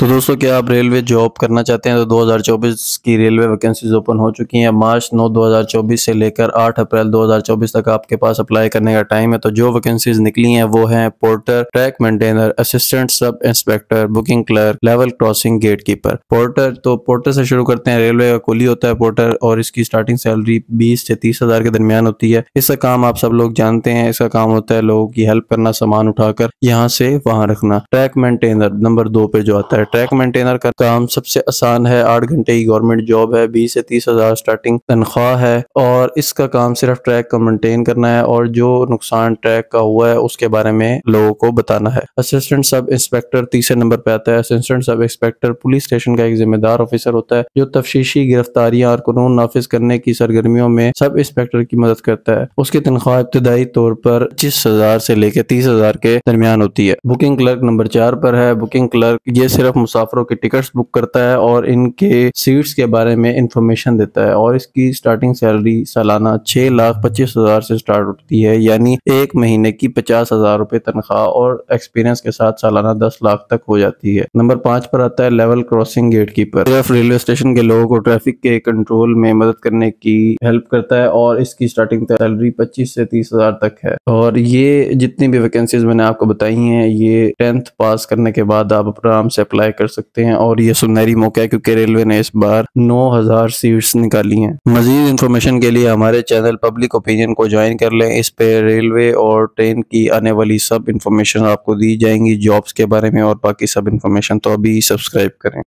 तो दोस्तों क्या आप रेलवे जॉब करना चाहते हैं तो 2024 की रेलवे वैकेंसीज ओपन हो चुकी हैं मार्च 9 2024 से लेकर 8 अप्रैल 2024 तक आपके पास अप्लाई करने का टाइम है तो जो वैकेंसीज निकली हैं वो हैं porter track maintainer assistant sub inspector booking clerk level crossing gate keeper porter तो पोर्टर से शुरू करते हैं रेलवे का कुली होता है पोर्टर और इसकी स्टार्टिंग सैलरी बीस से तीस हजार के दरमियान होती है इसका काम आप सब लोग जानते हैं इसका काम होता है लोगों की हेल्प करना सामान उठाकर यहाँ से वहां रखना ट्रैक मेंटेनर नंबर दो पे जो आता है ट्रैक मेंटेनर का काम सबसे आसान है आठ घंटे की गवर्नमेंट जॉब है बीस से तीस हज़ार स्टार्टिंग तनख्वाह है और इसका काम सिर्फ ट्रैक का मेंटेन करना है और जो नुकसान ट्रैक का हुआ है उसके बारे में लोगों को बताना है असिस्टेंट सब इंस्पेक्टर तीसरे नंबर पे आता है assistant sub inspector police station का एक जिम्मेदार ऑफिसर होता है जो तफशीशी गिरफ्तारियां और कानून नाफिज करने की सरगर्मियों में सब इंस्पेक्टर की मदद करता है उसकी तनख्वाह इब्तदाई तौर पर पच्चीस हजार से लेकर तीस हजार के दरमियान होती है बुकिंग क्लर्क नंबर चार पर है बुकिंग क्लर्क ये सिर्फ मुसाफरों की टिकट्स बुक करता है और इनके सीट्स के बारे में इंफॉर्मेशन देता है और इसकी स्टार्टिंग सैलरी सालाना छह लाख पच्चीस हजार से स्टार्ट होती है यानी एक महीने की पचास हजार रुपए तनख्वाह और एक्सपीरियंस के साथ सालाना दस लाख तक हो जाती है नंबर पांच पर आता है लेवल क्रॉसिंग गेट कीपर सिर्फ रेलवे स्टेशन के लोगों को ट्रैफिक के कंट्रोल में मदद करने की हेल्प करता है और इसकी स्टार्टिंग सैलरी पच्चीस से तीस हजार तक है और ये जितनी भी वैकेंसीज मैंने आपको बताई है ये टेंथ पास करने के बाद आप आराम से अप्लाई अप्लाई कर सकते हैं और ये सुनहरी मौका है क्योंकि रेलवे ने इस बार 9000 सीट्स निकाली हैं मजीद इंफॉर्मेशन के लिए हमारे चैनल पब्लिक ओपिनियन को ज्वाइन कर लें इस पे रेलवे और ट्रेन की आने वाली सब इन्फॉर्मेशन आपको दी जाएंगी जॉब्स के बारे में और बाकी सब इन्फॉर्मेशन तो अभी सब्सक्राइब करें